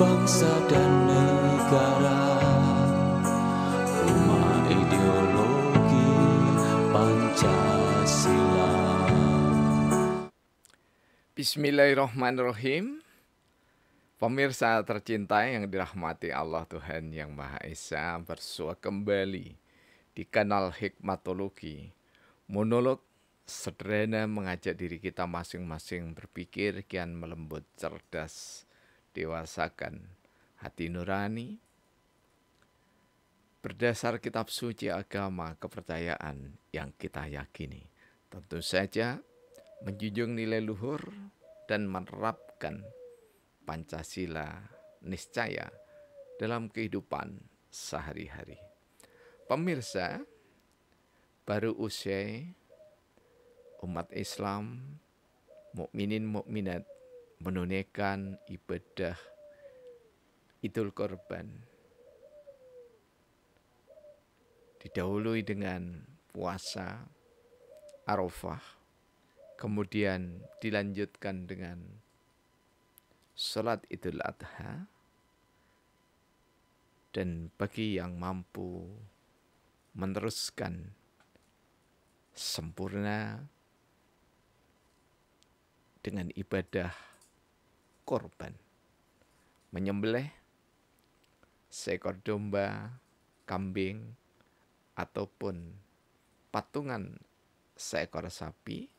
bangsa dan negara rumah ideologi Pancasila Bismillahirrahmanirrahim Pemirsa tercinta yang dirahmati Allah Tuhan Yang Maha Esa bersua kembali di kanal Hikmatologi. Monolog sederhana mengajak diri kita masing-masing berpikir kian melembut cerdas dewasakan hati nurani. Berdasar kitab suci agama kepercayaan yang kita yakini. Tentu saja menjunjung nilai luhur dan menerapkan Pancasila niscaya dalam kehidupan sehari-hari. Pemirsa, baru usai umat Islam, mukminin mukminat menunaikan ibadah Idul Korban didahului dengan puasa Arafah kemudian dilanjutkan dengan salat Idul Adha dan bagi yang mampu meneruskan sempurna dengan ibadah korban. Menyembelih seekor domba, kambing, ataupun patungan seekor sapi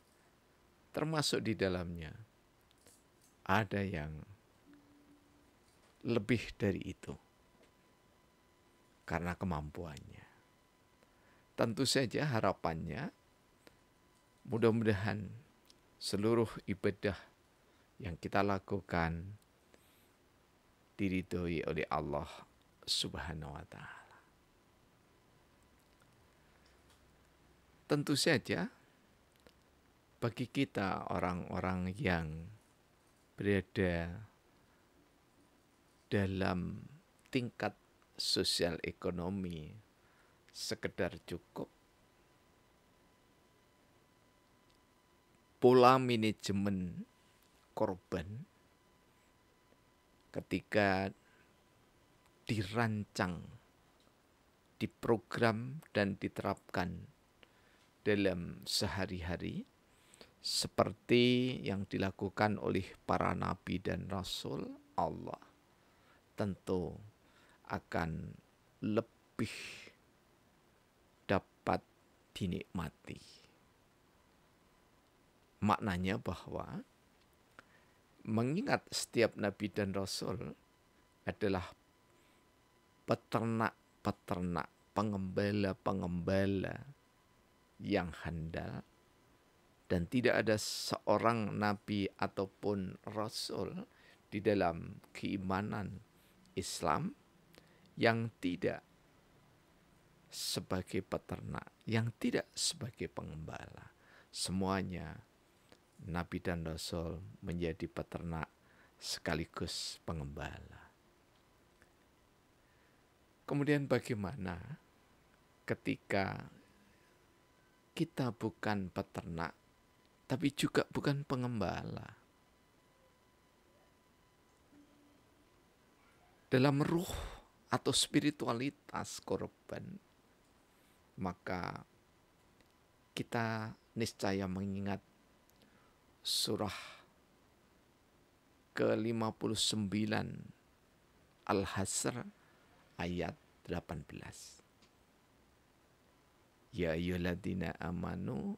termasuk di dalamnya ada yang lebih dari itu karena kemampuannya. Tentu saja harapannya mudah-mudahan seluruh ibadah yang kita lakukan diridhoi oleh Allah Subhanahu wa taala. Tentu saja bagi kita orang-orang yang berada dalam tingkat sosial ekonomi sekedar cukup pola manajemen korban ketika dirancang, diprogram dan diterapkan dalam sehari-hari seperti yang dilakukan oleh para nabi dan rasul Allah tentu akan lebih dapat dinikmati. Maknanya bahwa mengingat setiap nabi dan rasul adalah peternak-peternak, pengembala-pengembala yang handal dan tidak ada seorang nabi ataupun rasul di dalam keimanan Islam yang tidak sebagai peternak, yang tidak sebagai pengembala. Semuanya nabi dan rasul menjadi peternak sekaligus pengembala. Kemudian bagaimana ketika kita bukan peternak tapi juga bukan pengembala? Dalam ruh atau spiritualitas korban, maka kita niscaya mengingat surah ke-59 Al-Hasr ayat 18. Ya ayyuhalladzina amanu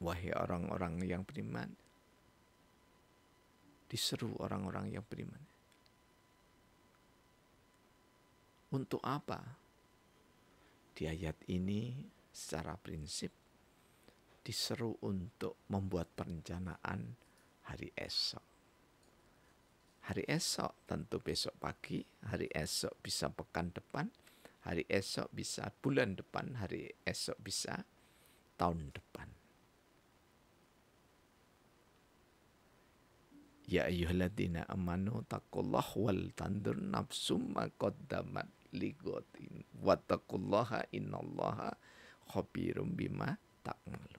wahai orang-orang yang beriman diseru orang-orang yang beriman untuk apa di ayat ini secara prinsip diseru untuk membuat perencanaan hari esok. Hari esok tentu besok pagi, hari esok bisa pekan depan, hari esok bisa bulan depan, hari esok bisa tahun depan. Ya ayyuhalladzina amanu taqullaha wal tandur nafsum maqaddamat ligotin wattaqullaha innallaha khabirum bima takmalu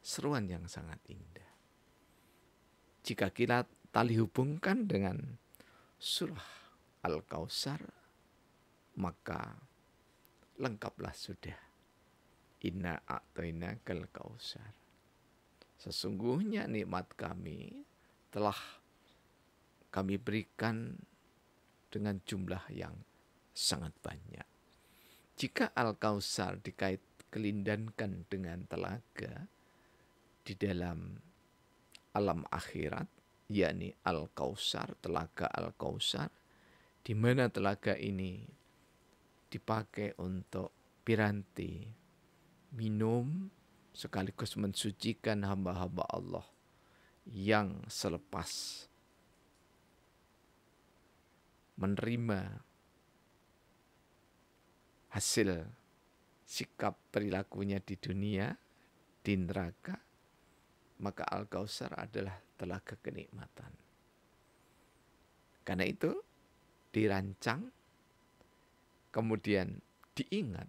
seruan yang sangat indah. Jika kita tali hubungkan dengan surah Al-Kausar, maka lengkaplah sudah. Inna a'tayna kal kausar. Sesungguhnya nikmat kami telah kami berikan dengan jumlah yang sangat banyak. Jika Al-Kausar dikait kelindankan dengan telaga, di dalam alam akhirat, yakni Al-Kausar, telaga Al-Kausar, di mana telaga ini dipakai untuk piranti, minum, sekaligus mensucikan hamba-hamba Allah yang selepas menerima hasil sikap perilakunya di dunia, di neraka, maka Al-Kausar adalah telaga kenikmatan. Karena itu dirancang, kemudian diingat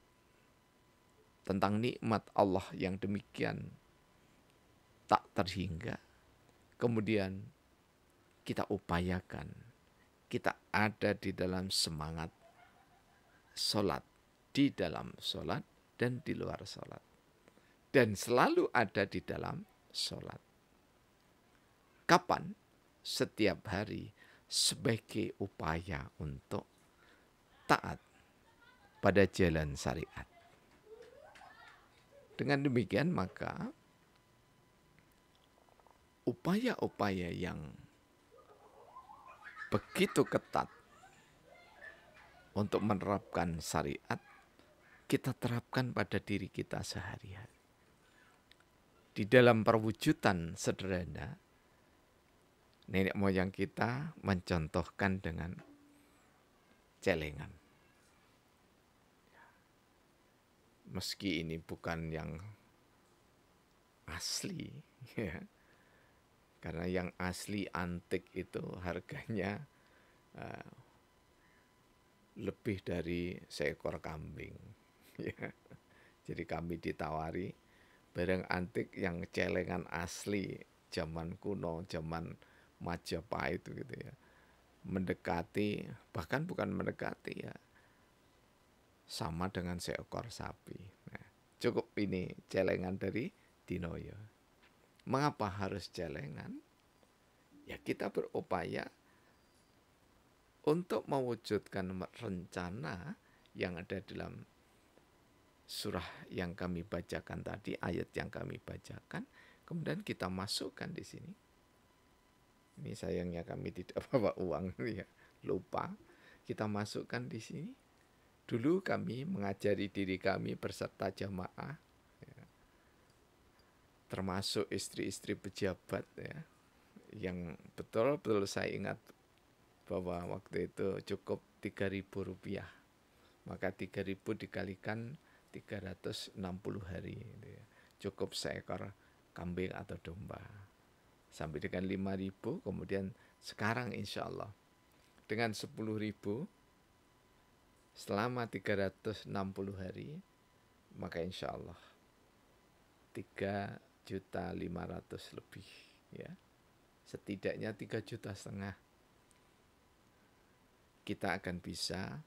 tentang nikmat Allah yang demikian tak terhingga. Kemudian kita upayakan, kita ada di dalam semangat sholat, di dalam sholat dan di luar sholat. Dan selalu ada di dalam sholat. Kapan? Setiap hari sebagai upaya untuk taat pada jalan syariat. Dengan demikian maka upaya-upaya yang begitu ketat untuk menerapkan syariat kita terapkan pada diri kita sehari-hari di dalam perwujudan sederhana nenek moyang kita mencontohkan dengan celengan. Meski ini bukan yang asli, ya. karena yang asli antik itu harganya uh, lebih dari seekor kambing. Ya. Jadi kami ditawari barang antik yang celengan asli zaman kuno, zaman Majapahit gitu ya. Mendekati bahkan bukan mendekati ya. Sama dengan seekor sapi. Nah, cukup ini celengan dari Dinoyo. Mengapa harus celengan? Ya kita berupaya untuk mewujudkan rencana yang ada dalam surah yang kami bacakan tadi, ayat yang kami bacakan, kemudian kita masukkan di sini. Ini sayangnya kami tidak bawa uang ya, lupa. Kita masukkan di sini. Dulu kami mengajari diri kami berserta jamaah, ya. termasuk istri-istri pejabat ya, yang betul-betul saya ingat bahwa waktu itu cukup tiga ribu rupiah. Maka tiga ribu dikalikan 360 hari gitu ya. cukup seekor kambing atau domba sampai dengan 5000 kemudian sekarang insya Allah dengan 10.000 selama 360 hari maka insya Allah 3 juta 500 lebih ya setidaknya 3 juta setengah kita akan bisa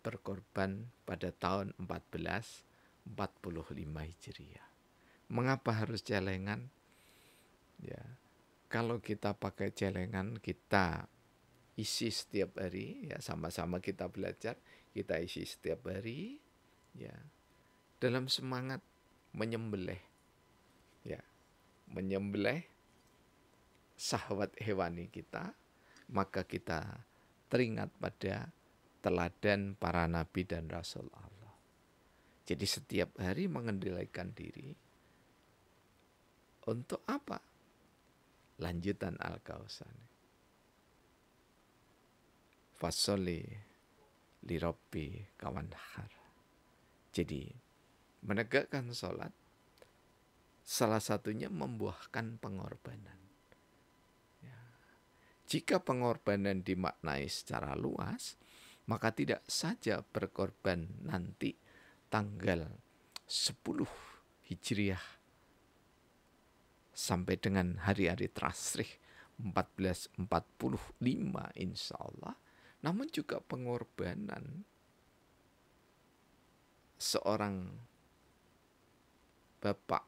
berkorban pada tahun 1445 Hijriah. Mengapa harus celengan? Ya, kalau kita pakai celengan kita isi setiap hari ya sama-sama kita belajar, kita isi setiap hari ya. Dalam semangat menyembelih ya, menyembelih sahwat hewani kita, maka kita teringat pada teladan para nabi dan rasul Allah. Jadi setiap hari mengendalikan diri untuk apa? Lanjutan Al-Kausan. Fasoli liropi kawan har. Jadi menegakkan sholat salah satunya membuahkan pengorbanan. Ya. Jika pengorbanan dimaknai secara luas, maka tidak saja berkorban nanti tanggal 10 Hijriah sampai dengan hari-hari terasrih 1445 insya Allah. Namun juga pengorbanan seorang bapak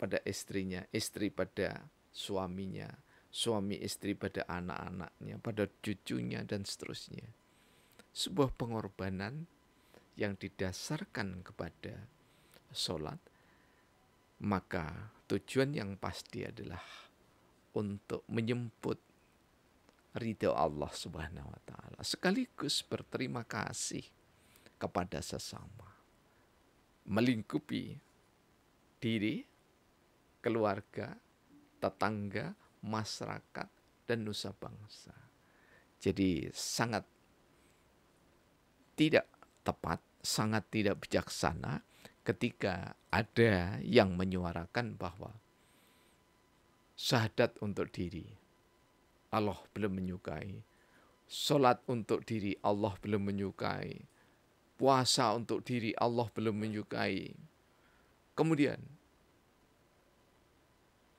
pada istrinya, istri pada suaminya, suami istri pada anak-anaknya, pada cucunya dan seterusnya sebuah pengorbanan yang didasarkan kepada sholat, maka tujuan yang pasti adalah untuk menyemput ridho Allah Subhanahu wa taala sekaligus berterima kasih kepada sesama melingkupi diri keluarga tetangga masyarakat dan nusa bangsa jadi sangat tidak tepat, sangat tidak bijaksana ketika ada yang menyuarakan bahwa syahadat untuk diri Allah belum menyukai, sholat untuk diri Allah belum menyukai, puasa untuk diri Allah belum menyukai. Kemudian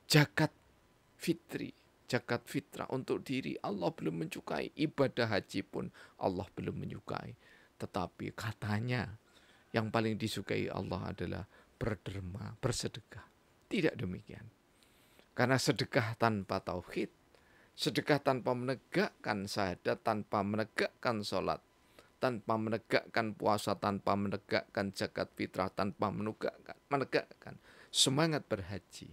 jakat fitri, jakat fitrah untuk diri Allah belum menyukai, ibadah haji pun Allah belum menyukai. Tetapi katanya yang paling disukai Allah adalah berderma, bersedekah. Tidak demikian. Karena sedekah tanpa tauhid, sedekah tanpa menegakkan syahadat, tanpa menegakkan sholat, tanpa menegakkan puasa, tanpa menegakkan zakat fitrah, tanpa menegakkan, menegakkan semangat berhaji,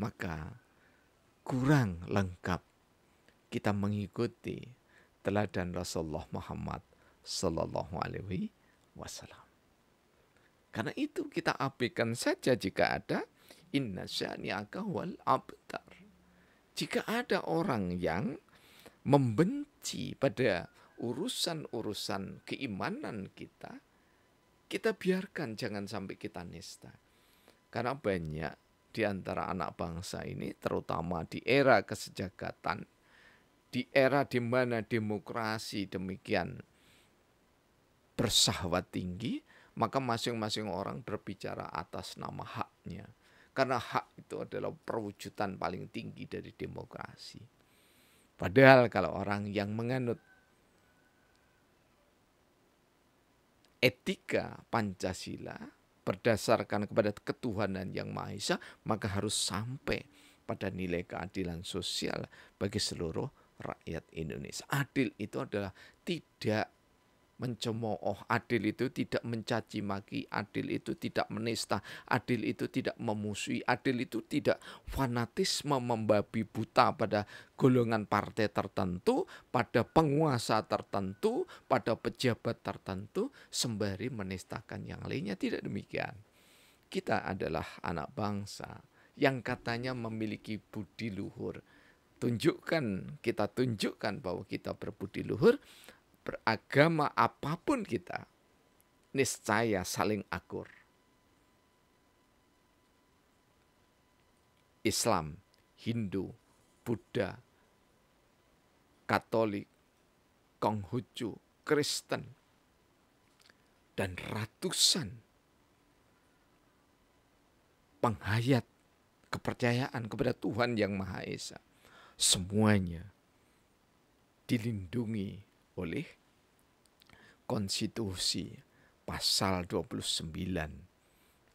maka kurang lengkap kita mengikuti teladan Rasulullah Muhammad Sallallahu Alaihi Wasallam. Karena itu kita abaikan saja jika ada inna syani'aka wal abtar. Jika ada orang yang membenci pada urusan-urusan keimanan kita, kita biarkan jangan sampai kita nista. Karena banyak di antara anak bangsa ini, terutama di era kesejahteraan, di era di mana demokrasi demikian bersahwat tinggi, maka masing-masing orang berbicara atas nama haknya. Karena hak itu adalah perwujudan paling tinggi dari demokrasi. Padahal kalau orang yang menganut etika Pancasila berdasarkan kepada ketuhanan yang Maha Esa, maka harus sampai pada nilai keadilan sosial bagi seluruh rakyat Indonesia. Adil itu adalah tidak mencemooh, adil itu tidak mencaci maki, adil itu tidak menista, adil itu tidak memusuhi, adil itu tidak fanatisme membabi buta pada golongan partai tertentu, pada penguasa tertentu, pada pejabat tertentu, sembari menistakan yang lainnya. Tidak demikian. Kita adalah anak bangsa yang katanya memiliki budi luhur. Tunjukkan, kita tunjukkan bahwa kita berbudi luhur, beragama apapun kita, niscaya saling akur. Islam, Hindu, Buddha, Katolik, Konghucu, Kristen, dan ratusan penghayat kepercayaan kepada Tuhan Yang Maha Esa. Semuanya dilindungi oleh konstitusi pasal 29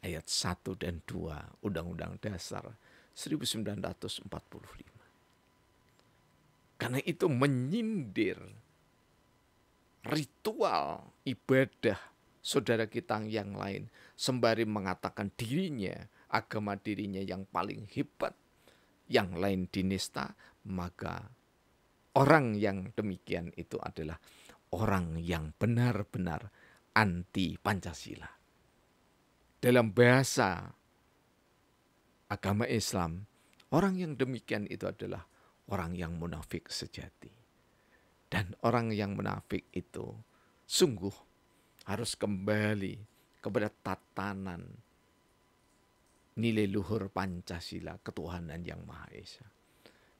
ayat 1 dan 2 Undang-Undang Dasar 1945. Karena itu menyindir ritual ibadah saudara kita yang lain sembari mengatakan dirinya agama dirinya yang paling hebat yang lain dinista maka orang yang demikian itu adalah orang yang benar-benar anti Pancasila. Dalam bahasa agama Islam, orang yang demikian itu adalah orang yang munafik sejati. Dan orang yang munafik itu sungguh harus kembali kepada tatanan nilai luhur Pancasila, ketuhanan yang Maha Esa.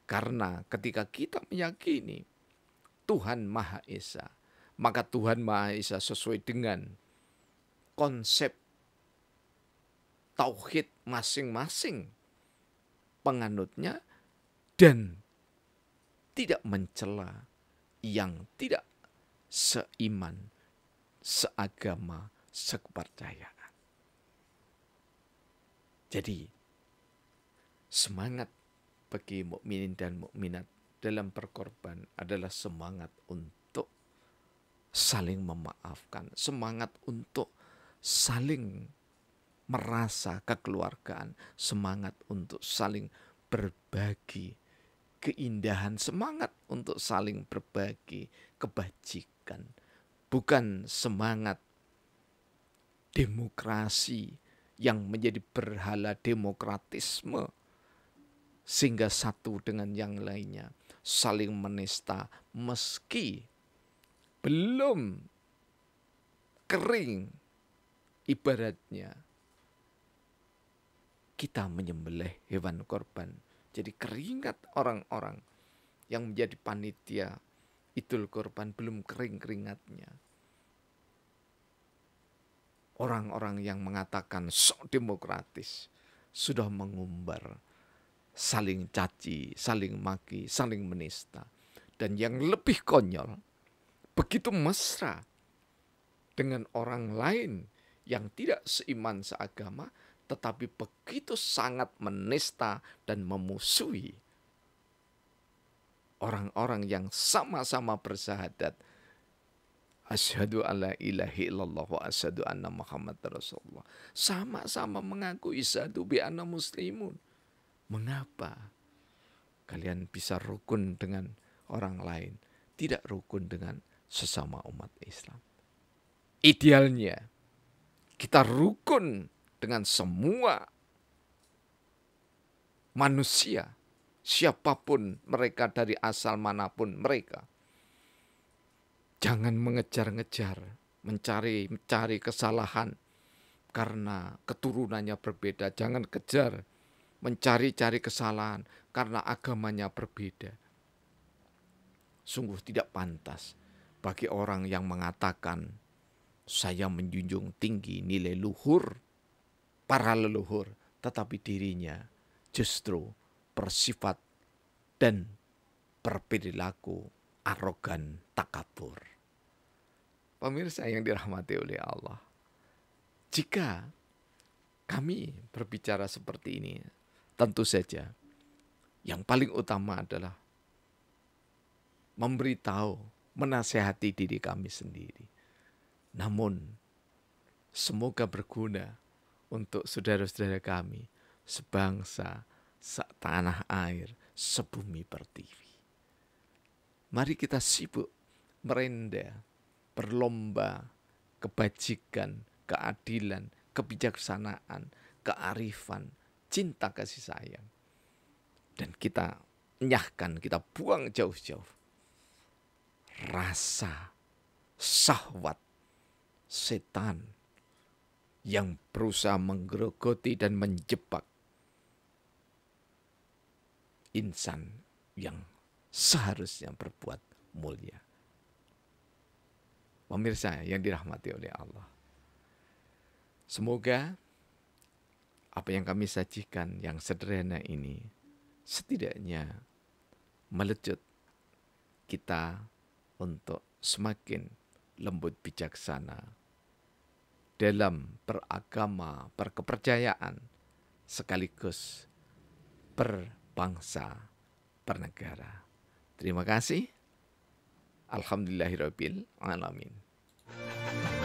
Karena ketika kita meyakini Tuhan Maha Esa, maka Tuhan Maha Esa sesuai dengan konsep tauhid masing-masing penganutnya dan tidak mencela yang tidak seiman, seagama, sekepercayaan. Jadi semangat bagi mukminin dan mukminat dalam berkorban adalah semangat untuk saling memaafkan, semangat untuk saling merasa kekeluargaan, semangat untuk saling berbagi keindahan, semangat untuk saling berbagi kebajikan, bukan semangat demokrasi yang menjadi berhala demokratisme sehingga satu dengan yang lainnya saling menista meski belum kering ibaratnya kita menyembelih hewan korban. Jadi keringat orang-orang yang menjadi panitia idul korban belum kering keringatnya. Orang-orang yang mengatakan sok demokratis sudah mengumbar saling caci, saling maki, saling menista. Dan yang lebih konyol, begitu mesra dengan orang lain yang tidak seiman seagama, tetapi begitu sangat menista dan memusuhi orang-orang yang sama-sama bersahadat. Asyhadu alla ilaha illallah wa asyhadu anna Muhammad Rasulullah. Sama-sama mengaku satu bi anna muslimun. Mengapa kalian bisa rukun dengan orang lain, tidak rukun dengan sesama umat Islam. Idealnya kita rukun dengan semua manusia, siapapun mereka dari asal manapun mereka. Jangan mengejar-ngejar, mencari-mencari kesalahan karena keturunannya berbeda. Jangan kejar mencari-cari kesalahan karena agamanya berbeda. Sungguh tidak pantas bagi orang yang mengatakan saya menjunjung tinggi nilai luhur para leluhur, tetapi dirinya justru bersifat dan berperilaku arogan takabur. Pemirsa yang dirahmati oleh Allah, jika kami berbicara seperti ini, tentu saja yang paling utama adalah memberitahu menasehati diri kami sendiri. Namun, semoga berguna untuk saudara-saudara kami, sebangsa, tanah air, sebumi pertiwi. Mari kita sibuk merenda, berlomba, kebajikan, keadilan, kebijaksanaan, kearifan, cinta kasih sayang. Dan kita nyahkan, kita buang jauh-jauh rasa sahwat setan yang berusaha menggerogoti dan menjebak insan yang seharusnya berbuat mulia. Pemirsa yang dirahmati oleh Allah. Semoga apa yang kami sajikan yang sederhana ini setidaknya melecut kita untuk semakin lembut bijaksana dalam beragama, berkepercayaan, sekaligus berbangsa, bernegara. Terima kasih. Alhamdulillahirrahmanirrahim. alamin.